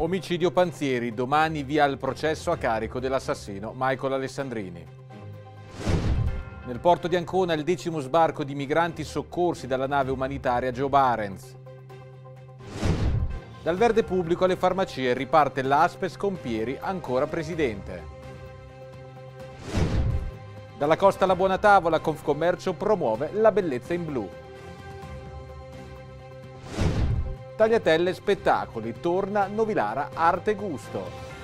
Omicidio Panzieri, domani via il processo a carico dell'assassino Michael Alessandrini. Nel porto di Ancona il decimo sbarco di migranti soccorsi dalla nave umanitaria Joe Barents. Dal verde pubblico alle farmacie riparte l'Aspes con Pieri ancora presidente. Dalla costa alla buona tavola Confcommercio promuove la bellezza in blu. Tagliatelle Spettacoli, torna Novilara Arte Gusto.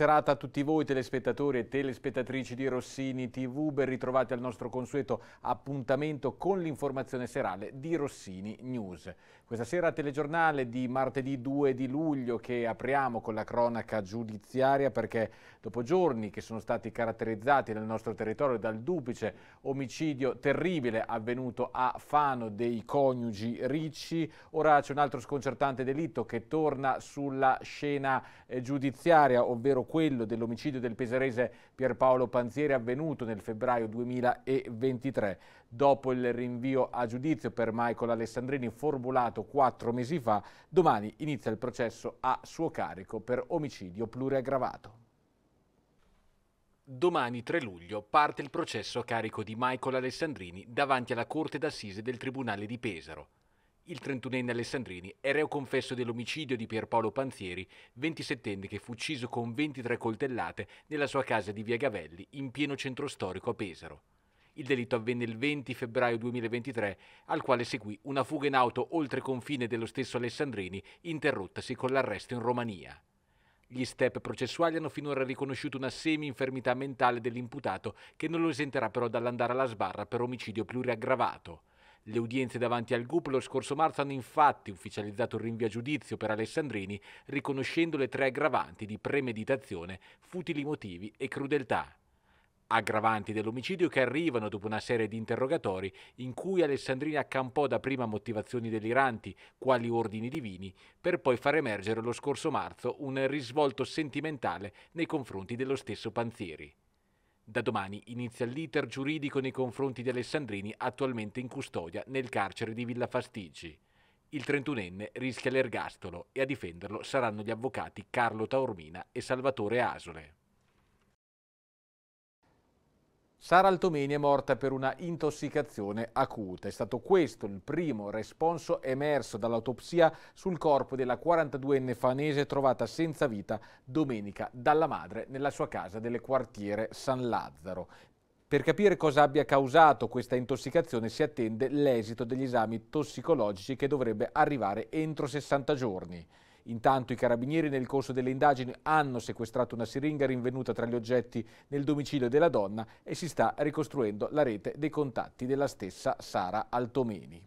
serata a tutti voi telespettatori e telespettatrici di Rossini TV, ben ritrovati al nostro consueto appuntamento con l'informazione serale di Rossini News. Questa sera telegiornale di martedì 2 di luglio che apriamo con la cronaca giudiziaria perché dopo giorni che sono stati caratterizzati nel nostro territorio dal duplice omicidio terribile avvenuto a Fano dei coniugi Ricci, ora c'è un altro sconcertante delitto che torna sulla scena eh, giudiziaria, ovvero quello dell'omicidio del peserese Pierpaolo Panzieri avvenuto nel febbraio 2023 dopo il rinvio a giudizio per Michael Alessandrini formulato quattro mesi fa, domani inizia il processo a suo carico per omicidio pluriaggravato. Domani 3 luglio parte il processo a carico di Michael Alessandrini davanti alla Corte d'Assise del Tribunale di Pesaro. Il 31enne Alessandrini è reo confesso dell'omicidio di Pierpaolo Panzieri, 27enne che fu ucciso con 23 coltellate nella sua casa di Via Gavelli in pieno centro storico a Pesaro. Il delitto avvenne il 20 febbraio 2023, al quale seguì una fuga in auto oltre confine dello stesso Alessandrini, interrottasi con l'arresto in Romania. Gli step processuali hanno finora riconosciuto una semi-infermità mentale dell'imputato che non lo esenterà però dall'andare alla sbarra per omicidio pluriaggravato. Le udienze davanti al GUP lo scorso marzo hanno infatti ufficializzato il rinvio a giudizio per Alessandrini riconoscendo le tre aggravanti di premeditazione, futili motivi e crudeltà aggravanti dell'omicidio che arrivano dopo una serie di interrogatori in cui Alessandrina accampò prima motivazioni deliranti, quali ordini divini, per poi far emergere lo scorso marzo un risvolto sentimentale nei confronti dello stesso Panzieri. Da domani inizia l'iter giuridico nei confronti di Alessandrini attualmente in custodia nel carcere di Villa Fastigi. Il 31enne rischia l'ergastolo e a difenderlo saranno gli avvocati Carlo Taormina e Salvatore Asole. Sara Altomeni è morta per una intossicazione acuta. È stato questo il primo responso emerso dall'autopsia sul corpo della 42enne fanese trovata senza vita domenica dalla madre nella sua casa delle quartiere San Lazzaro. Per capire cosa abbia causato questa intossicazione si attende l'esito degli esami tossicologici che dovrebbe arrivare entro 60 giorni. Intanto i carabinieri nel corso delle indagini hanno sequestrato una siringa rinvenuta tra gli oggetti nel domicilio della donna e si sta ricostruendo la rete dei contatti della stessa Sara Altomeni.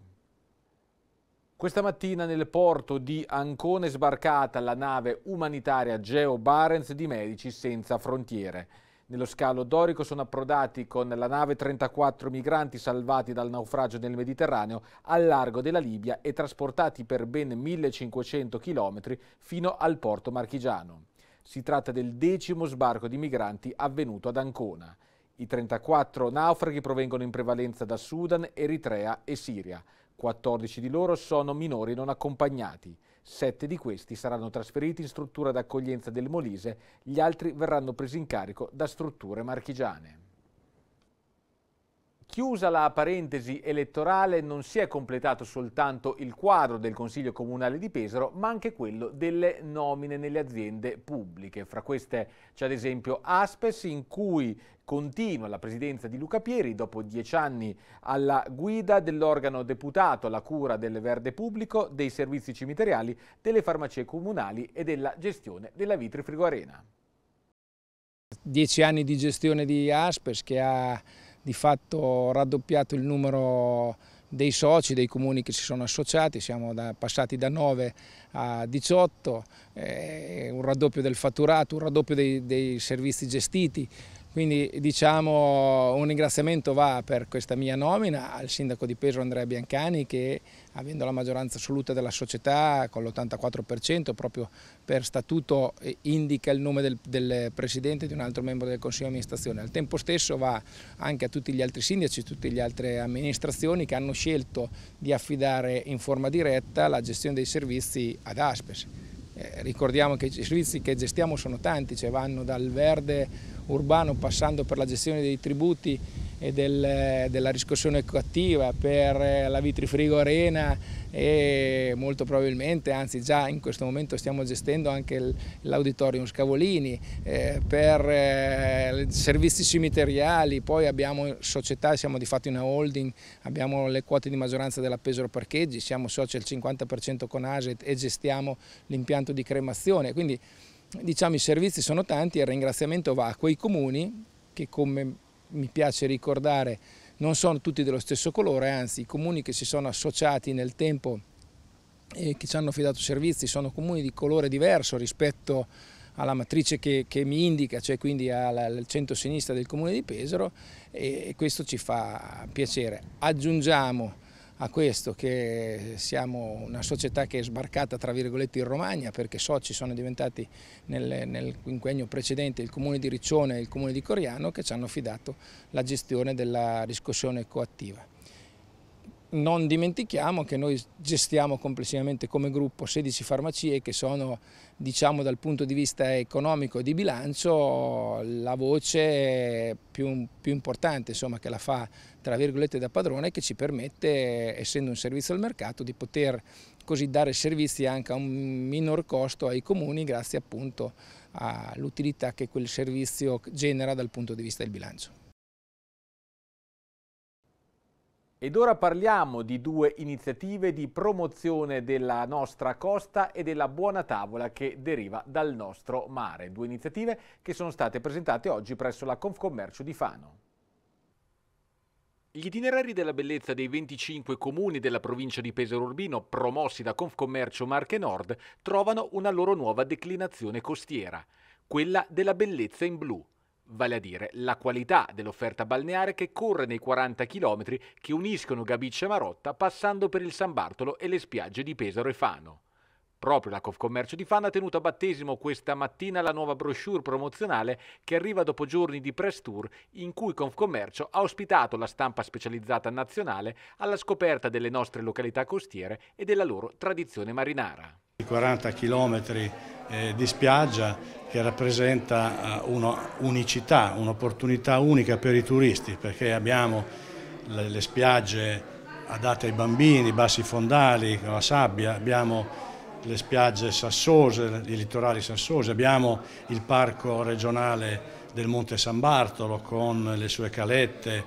Questa mattina nel porto di Ancona è sbarcata la nave umanitaria Geo Barents di Medici Senza Frontiere. Nello scalo dorico sono approdati con la nave 34 migranti salvati dal naufragio nel Mediterraneo al largo della Libia e trasportati per ben 1500 km fino al porto marchigiano. Si tratta del decimo sbarco di migranti avvenuto ad Ancona. I 34 naufraghi provengono in prevalenza da Sudan, Eritrea e Siria. 14 di loro sono minori non accompagnati. Sette di questi saranno trasferiti in struttura d'accoglienza del Molise, gli altri verranno presi in carico da strutture marchigiane. Chiusa la parentesi elettorale non si è completato soltanto il quadro del Consiglio Comunale di Pesaro, ma anche quello delle nomine nelle aziende pubbliche. Fra queste c'è ad esempio Aspes, in cui continua la presidenza di Luca Pieri dopo dieci anni alla guida dell'organo deputato alla cura del verde pubblico, dei servizi cimiteriali, delle farmacie comunali e della gestione della Vitri Frigoarena. Dieci anni di gestione di Aspes che ha di fatto raddoppiato il numero dei soci, dei comuni che si sono associati, siamo da, passati da 9 a 18, eh, un raddoppio del fatturato, un raddoppio dei, dei servizi gestiti, quindi diciamo un ringraziamento va per questa mia nomina al sindaco di Peso Andrea Biancani che avendo la maggioranza assoluta della società con l'84% proprio per statuto eh, indica il nome del, del presidente e di un altro membro del consiglio di amministrazione. Al tempo stesso va anche a tutti gli altri sindaci, e tutte le altre amministrazioni che hanno scelto di affidare in forma diretta la gestione dei servizi ad Aspes. Eh, ricordiamo che i servizi che gestiamo sono tanti, cioè vanno dal verde urbano passando per la gestione dei tributi e del, della riscossione coattiva per eh, la Vitrifrigo Arena e molto probabilmente, anzi già in questo momento stiamo gestendo anche l'auditorium Scavolini, eh, per eh, servizi cimiteriali, poi abbiamo società, siamo di fatto una holding, abbiamo le quote di maggioranza della Pesaro Parcheggi, siamo soci al 50% con Aset e gestiamo l'impianto di cremazione, quindi diciamo i servizi sono tanti e il ringraziamento va a quei comuni che come mi piace ricordare, non sono tutti dello stesso colore, anzi i comuni che si sono associati nel tempo e che ci hanno affidato servizi sono comuni di colore diverso rispetto alla matrice che, che mi indica, cioè quindi al centro-sinistra del comune di Pesaro e questo ci fa piacere. Aggiungiamo a questo che siamo una società che è sbarcata tra virgolette in Romagna perché soci sono diventati nel, nel quinquennio precedente il comune di Riccione e il comune di Coriano che ci hanno affidato la gestione della riscossione coattiva non dimentichiamo che noi gestiamo complessivamente come gruppo 16 farmacie che sono diciamo dal punto di vista economico e di bilancio la voce più, più importante insomma, che la fa tra virgolette da padrone e che ci permette essendo un servizio al mercato di poter così dare servizi anche a un minor costo ai comuni grazie appunto all'utilità che quel servizio genera dal punto di vista del bilancio. Ed ora parliamo di due iniziative di promozione della nostra costa e della buona tavola che deriva dal nostro mare. Due iniziative che sono state presentate oggi presso la Confcommercio di Fano. Gli itinerari della bellezza dei 25 comuni della provincia di Pesaro Urbino, promossi da Confcommercio Marche Nord, trovano una loro nuova declinazione costiera, quella della bellezza in blu vale a dire la qualità dell'offerta balneare che corre nei 40 km che uniscono Gabiccia e Marotta passando per il San Bartolo e le spiagge di Pesaro e Fano. Proprio la Confcommercio di Fano ha tenuto a battesimo questa mattina la nuova brochure promozionale che arriva dopo giorni di press tour in cui Confcommercio ha ospitato la stampa specializzata nazionale alla scoperta delle nostre località costiere e della loro tradizione marinara. 40 km eh, di spiaggia che rappresenta eh, un'unicità, un'opportunità unica per i turisti perché abbiamo le spiagge adatte ai bambini, bassi fondali, la sabbia, abbiamo le spiagge sassose, i litorali sassosi, abbiamo il parco regionale del Monte San Bartolo con le sue calette,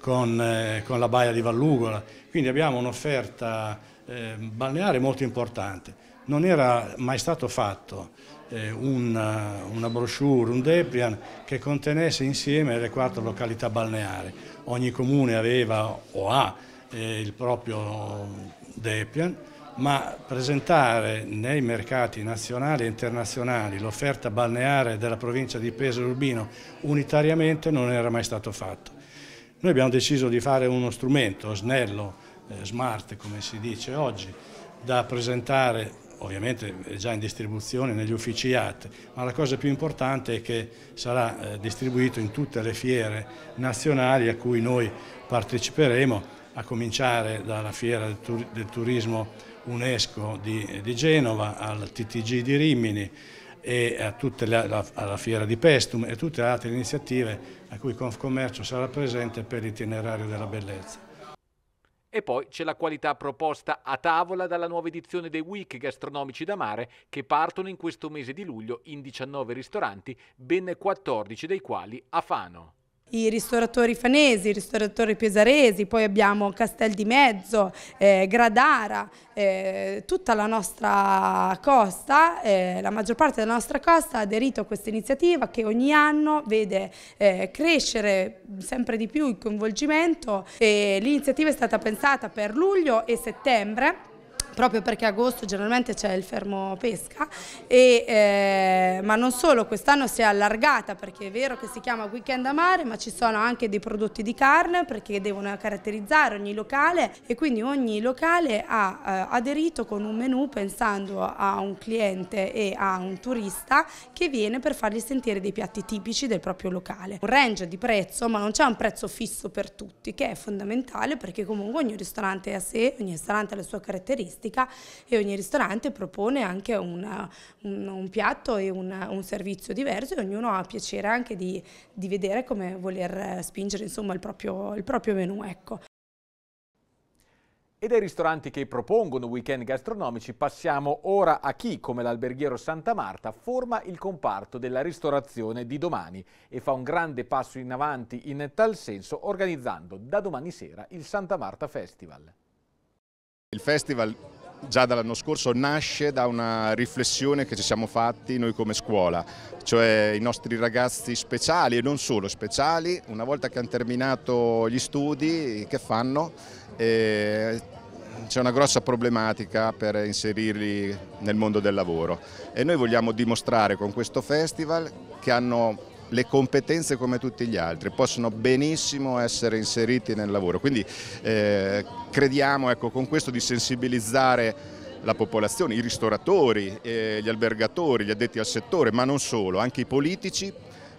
con, eh, con la baia di Vallugola, quindi abbiamo un'offerta eh, balneare molto importante non era mai stato fatto eh, una, eh, una, brochure, un Deprian che contenesse insieme le quattro località balneari. Ogni comune aveva o ha eh, il proprio Deprian, ma presentare nei mercati nazionali e internazionali l'offerta balneare della provincia di Pesaro Urbino unitariamente non era mai stato fatto. Noi abbiamo deciso di fare uno strumento snello, eh, smart come si dice oggi, da presentare ovviamente è già in distribuzione negli uffici IAT, ma la cosa più importante è che sarà eh, distribuito in tutte le fiere nazionali a cui noi parteciperemo, a cominciare dalla fiera del turismo UNESCO di, di Genova, al TTG di Rimini, e le, alla fiera di Pestum e tutte le altre iniziative a cui Confcommercio sarà presente per l'itinerario della bellezza. E poi c'è la qualità proposta a tavola dalla nuova edizione dei Week gastronomici da mare che partono in questo mese di luglio in 19 ristoranti, ben 14 dei quali a Fano i ristoratori fanesi, i ristoratori pesaresi, poi abbiamo Castel di Mezzo, eh, Gradara, eh, tutta la nostra costa, eh, la maggior parte della nostra costa ha aderito a questa iniziativa che ogni anno vede eh, crescere sempre di più il coinvolgimento l'iniziativa è stata pensata per luglio e settembre proprio perché agosto generalmente c'è il fermo pesca, e, eh, ma non solo, quest'anno si è allargata perché è vero che si chiama weekend a mare, ma ci sono anche dei prodotti di carne perché devono caratterizzare ogni locale e quindi ogni locale ha eh, aderito con un menù pensando a un cliente e a un turista che viene per fargli sentire dei piatti tipici del proprio locale. Un range di prezzo, ma non c'è un prezzo fisso per tutti, che è fondamentale perché comunque ogni ristorante è a sé, ogni ristorante ha le sue caratteristiche turistica e ogni ristorante propone anche una, un, un, piatto e una, un servizio diverso e ognuno ha piacere anche di, di vedere come voler spingere insomma, il, proprio, il proprio menù. Ecco. E dai ristoranti che propongono weekend gastronomici passiamo ora a chi, come l'alberghiero Santa Marta, forma il comparto della ristorazione di domani e fa un grande passo in avanti in tal senso organizzando da domani sera il Santa Marta Festival. Il festival già dall'anno scorso nasce da una riflessione che ci siamo fatti noi come scuola, cioè i nostri ragazzi speciali e non solo speciali, una volta che hanno terminato gli studi, che fanno? Eh, c'è una grossa problematica per inserirli nel mondo del lavoro e noi vogliamo dimostrare con questo festival che hanno le competenze come tutti gli altri, possono benissimo essere inseriti nel lavoro. Quindi eh, crediamo ecco, con questo di sensibilizzare la popolazione, i ristoratori, eh, gli albergatori, gli addetti al settore, ma non solo, anche i politici,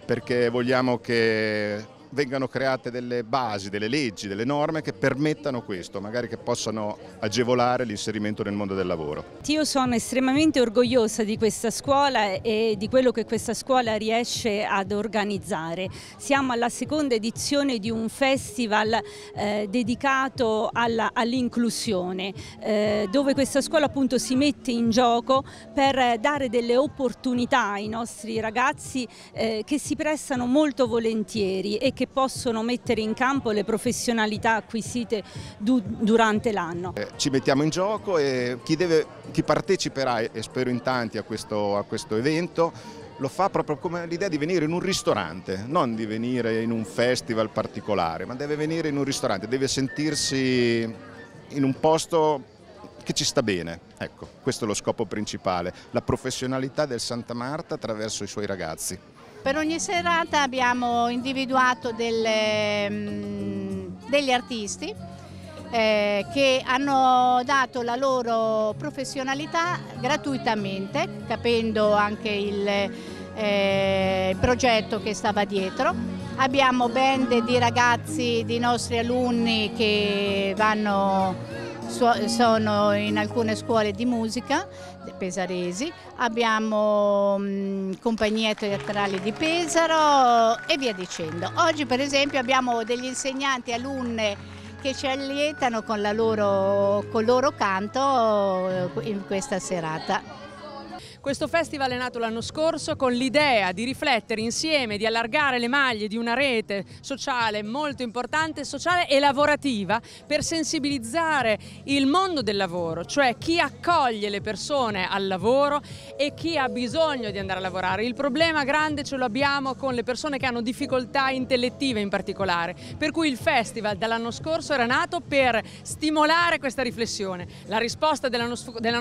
perché vogliamo che vengano create delle basi, delle leggi, delle norme che permettano questo, magari che possano agevolare l'inserimento nel mondo del lavoro. Io sono estremamente orgogliosa di questa scuola e di quello che questa scuola riesce ad organizzare. Siamo alla seconda edizione di un festival eh, dedicato all'inclusione, all eh, dove questa scuola appunto si mette in gioco per dare delle opportunità ai nostri ragazzi eh, che si prestano molto volentieri e che che possono mettere in campo le professionalità acquisite du durante l'anno. Eh, ci mettiamo in gioco e chi, deve, chi parteciperà, e spero in tanti, a questo, a questo evento lo fa proprio come l'idea di venire in un ristorante, non di venire in un festival particolare, ma deve venire in un ristorante, deve sentirsi in un posto che ci sta bene. Ecco, questo è lo scopo principale, la professionalità del Santa Marta attraverso i suoi ragazzi. Per ogni serata abbiamo individuato delle, mm, degli artisti eh, che hanno dato la loro professionalità gratuitamente, capendo anche il, eh, il progetto che stava dietro. Abbiamo band di ragazzi, di nostri alunni che vanno sono in alcune scuole di musica pesaresi, abbiamo mh, mm, compagnie teatrali di Pesaro e via dicendo. Oggi per esempio abbiamo degli insegnanti, alunne che ci allietano con, loro, con il loro canto eh, in questa serata. Questo festival è nato l'anno scorso con l'idea di riflettere insieme, di allargare le maglie di una rete sociale molto importante, sociale e lavorativa, per sensibilizzare il mondo del lavoro, cioè chi accoglie le persone al lavoro e chi ha bisogno di andare a lavorare. Il problema grande ce lo abbiamo con le persone che hanno difficoltà intellettive in particolare, per cui il festival dall'anno scorso era nato per stimolare questa riflessione. La risposta dell'anno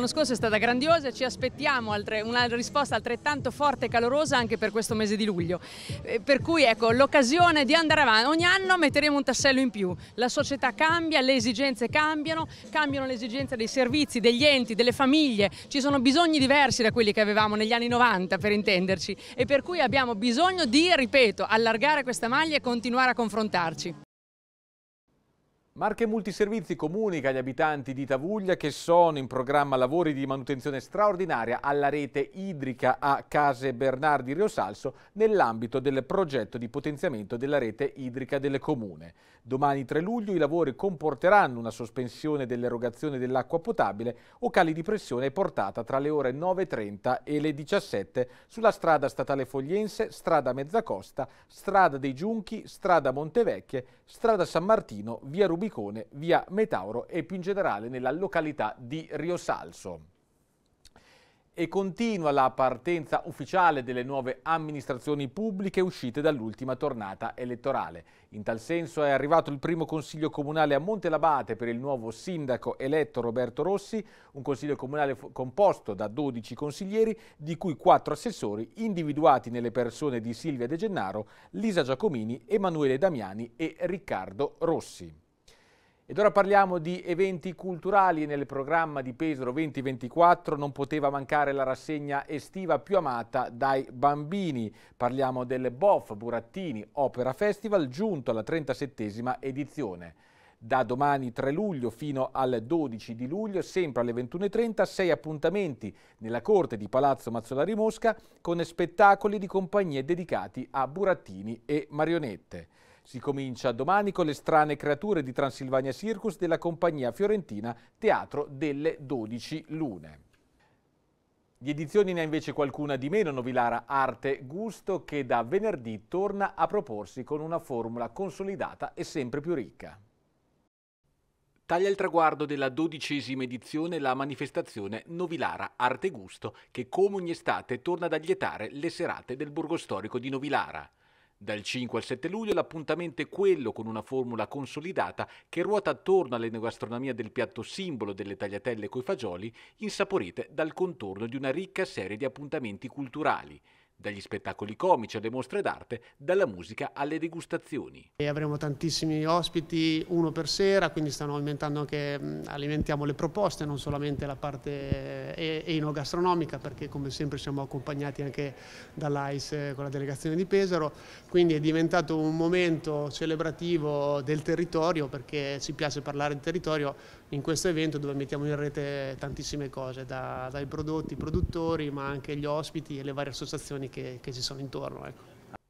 scorso è stata grandiosa e ci aspettiamo altre una risposta altrettanto forte e calorosa anche per questo mese di luglio. Eh, per cui ecco l'occasione di andare avanti, ogni anno metteremo un tassello in più, la società cambia, le esigenze cambiano, cambiano le esigenze dei servizi, degli enti, delle famiglie, ci sono bisogni diversi da quelli che avevamo negli anni 90 per intenderci e per cui abbiamo bisogno di, ripeto, allargare questa maglia e continuare a confrontarci. Marche Multiservizi comunica agli abitanti di Tavuglia che sono in programma lavori di manutenzione straordinaria alla rete idrica a Case Bernardi Rio Salso nell'ambito del progetto di potenziamento della rete idrica del comune. Domani 3 luglio i lavori comporteranno una sospensione dell'erogazione dell'acqua potabile o cali di pressione portata tra le ore 9.30 e le 17 sulla strada statale Fogliense, strada Mezzacosta, strada dei Giunchi, strada Montevecchie, strada San Martino, via Rubino Albicone, via Metauro e più in generale nella località di Riosalso e continua la partenza ufficiale delle nuove amministrazioni pubbliche uscite dall'ultima tornata elettorale. In tal senso è arrivato il primo consiglio comunale a Montelabate per il nuovo sindaco eletto Roberto Rossi, un consiglio comunale composto da 12 consiglieri, di cui 4 assessori individuati nelle persone di Silvia De Gennaro, Lisa Giacomini, Emanuele Damiani e Riccardo Rossi. Ed ora parliamo di eventi culturali. Nel programma di Pesaro 2024 non poteva mancare la rassegna estiva più amata dai bambini. Parliamo del BOF Burattini Opera Festival giunto alla 37esima edizione. Da domani 3 luglio fino al 12 di luglio, sempre alle 21.30, sei appuntamenti nella corte di Palazzo Mazzolari Mosca con spettacoli di compagnie dedicati a burattini e marionette. Si comincia domani con le strane creature di Transilvania Circus della compagnia fiorentina Teatro delle 12 Lune. Di edizioni ne ha invece qualcuna di meno Novilara Arte Gusto che da venerdì torna a proporsi con una formula consolidata e sempre più ricca. Taglia il traguardo della dodicesima edizione la manifestazione Novilara Arte Gusto che come ogni estate torna ad aglietare le serate del borgo storico di Novilara. Dal 5 al 7 luglio l'appuntamento è quello con una formula consolidata che ruota attorno all'enogastronomia del piatto simbolo delle tagliatelle coi fagioli, insaporite dal contorno di una ricca serie di appuntamenti culturali dagli spettacoli comici alle mostre d'arte, dalla musica alle degustazioni. E avremo tantissimi ospiti, uno per sera, quindi stanno aumentando anche, alimentiamo le proposte, non solamente la parte eh, enogastronomica, perché come sempre siamo accompagnati anche dall'AIS con la delegazione di Pesaro, quindi è diventato un momento celebrativo del territorio, perché ci piace parlare di territorio, in questo evento dove mettiamo in rete tantissime cose, da, dai prodotti, i produttori, ma anche gli ospiti e le varie associazioni che, che ci sono intorno. Ecco.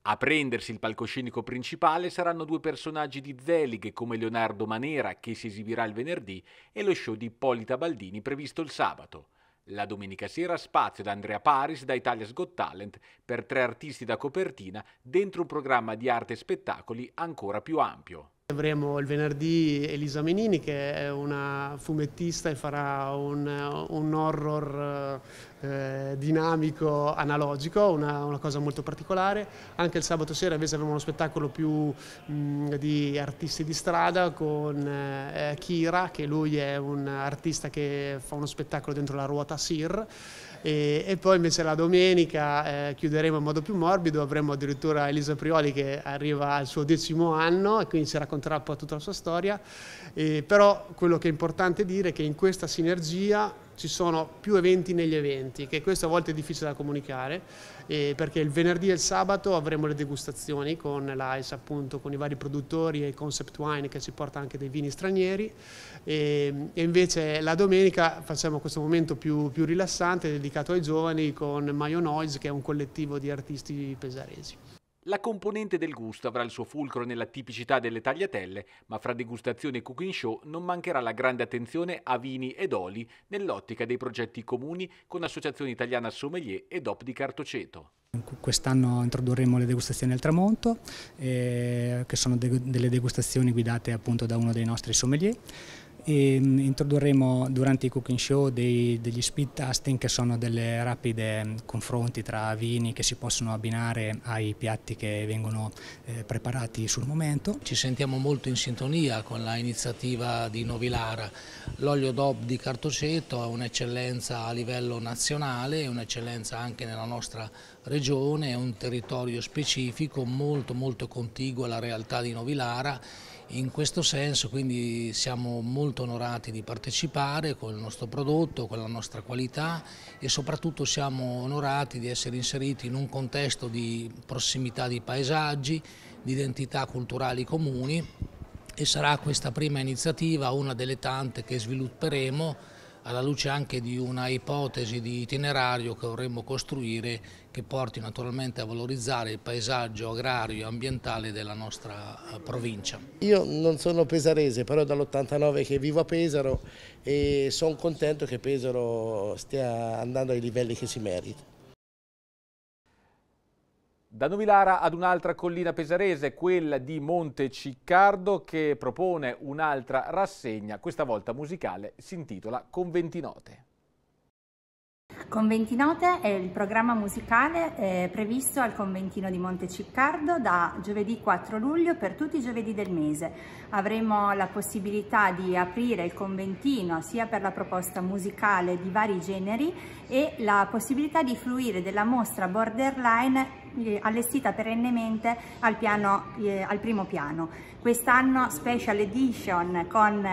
A prendersi il palcoscenico principale saranno due personaggi di Zelig come Leonardo Manera, che si esibirà il venerdì, e lo show di Ippolita Baldini previsto il sabato. La domenica sera spazio da Andrea Paris da Italia's Got Talent per tre artisti da copertina dentro un programma di arte e spettacoli ancora più ampio. Avremo il venerdì Elisa Menini che è una fumettista e farà un, un horror eh, dinamico analogico, una, una, cosa molto particolare. Anche il sabato sera invece avremo uno spettacolo più mh, mm, di artisti di strada con eh, Kira che lui è un artista che fa uno spettacolo dentro la ruota Sir. E, e poi invece la domenica eh, chiuderemo in modo più morbido, avremo addirittura Elisa Prioli che arriva al suo decimo anno e quindi ci racconterà un po' tutta la sua storia. E, però quello che è importante dire è che in questa sinergia ci sono più eventi negli eventi, che questo a volte è difficile da comunicare, eh, perché il venerdì e il sabato avremo le degustazioni con l'AIS, appunto, con i vari produttori e il concept wine che ci porta anche dei vini stranieri, e, e invece la domenica facciamo questo momento più, più rilassante dedicato ai giovani con Mayo Noise, che è un collettivo di artisti pesaresi. La componente del gusto avrà il suo fulcro nella tipicità delle tagliatelle, ma fra degustazione e cooking show non mancherà la grande attenzione a vini ed oli nell'ottica dei progetti comuni con Associazione Italiana Sommelier e DOP di Cartoceto. Quest'anno introdurremo le degustazioni al tramonto, eh, che sono de delle degustazioni guidate appunto da uno dei nostri sommelier. E introdurremo durante i cooking show dei, degli speed tasting che sono delle rapide mm, confronti tra vini che si possono abbinare ai piatti che vengono eh, preparati sul momento. Ci sentiamo molto in sintonia con l'iniziativa di Novilara. L'olio DOP di Cartoceto è un'eccellenza a livello nazionale, è un'eccellenza anche nella nostra regione, è un territorio specifico molto molto contiguo alla realtà di Novilara in questo senso, quindi siamo molto onorati di partecipare con il nostro prodotto, con la nostra qualità e soprattutto siamo onorati di essere inseriti in un contesto di prossimità di paesaggi, di identità culturali comuni e sarà questa prima iniziativa una delle tante che svilupperemo alla luce anche di una ipotesi di itinerario che vorremmo costruire che porti naturalmente a valorizzare il paesaggio agrario e ambientale della nostra eh, provincia. Io non sono pesarese, però dall'89 che vivo a Pesaro e sono contento che Pesaro stia andando ai livelli che si merita. Da Novilara ad un'altra collina pesarese, quella di Monte Ciccardo, che propone un'altra rassegna, questa volta musicale, si intitola Con 20 note. Conventi Note è il programma musicale eh, previsto al Conventino di Monte Ciccardo da giovedì 4 luglio per tutti i giovedì del mese. Avremo la possibilità di aprire il conventino sia per la proposta musicale di vari generi e la possibilità di fruire della mostra borderline eh, allestita perennemente al, piano, eh, al primo piano. Quest'anno special edition con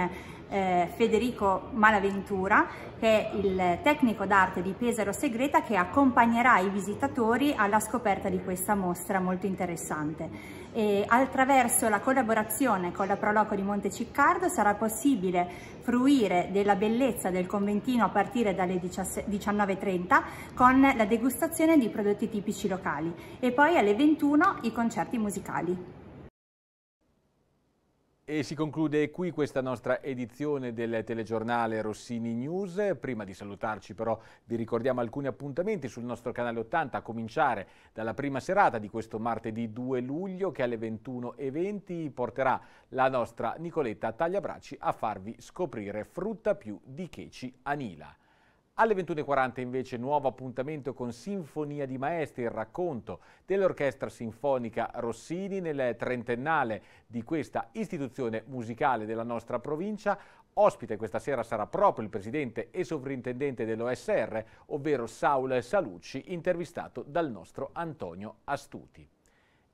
eh, Federico Malaventura, che è il tecnico d'arte di Pesaro Segreta che accompagnerà i visitatori alla scoperta di questa mostra molto interessante e attraverso la collaborazione con la Proloco di Monteciccardo sarà possibile fruire della bellezza del conventino a partire dalle 19.30 con la degustazione di prodotti tipici locali e poi alle 21 i concerti musicali. E si conclude qui questa nostra edizione del telegiornale Rossini News. Prima di salutarci però vi ricordiamo alcuni appuntamenti sul nostro canale 80, a cominciare dalla prima serata di questo martedì 2 luglio che alle 21.20 porterà la nostra Nicoletta Tagliabracci a farvi scoprire frutta più di Checi Anila. Alle 21.40 invece nuovo appuntamento con Sinfonia di Maestri, il racconto dell'Orchestra Sinfonica Rossini nel trentennale di questa istituzione musicale della nostra provincia. Ospite questa sera sarà proprio il presidente e sovrintendente dell'OSR, ovvero Saul Salucci, intervistato dal nostro Antonio Astuti.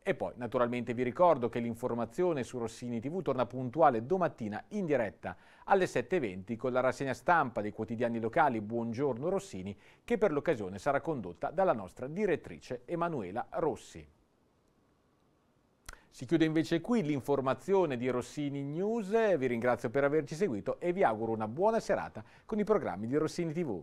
E poi naturalmente vi ricordo che l'informazione su Rossini TV torna puntuale domattina in diretta alle 7.20 con la rassegna stampa dei quotidiani locali Buongiorno Rossini che per l'occasione sarà condotta dalla nostra direttrice Emanuela Rossi. Si chiude invece qui l'informazione di Rossini News, vi ringrazio per averci seguito e vi auguro una buona serata con i programmi di Rossini TV.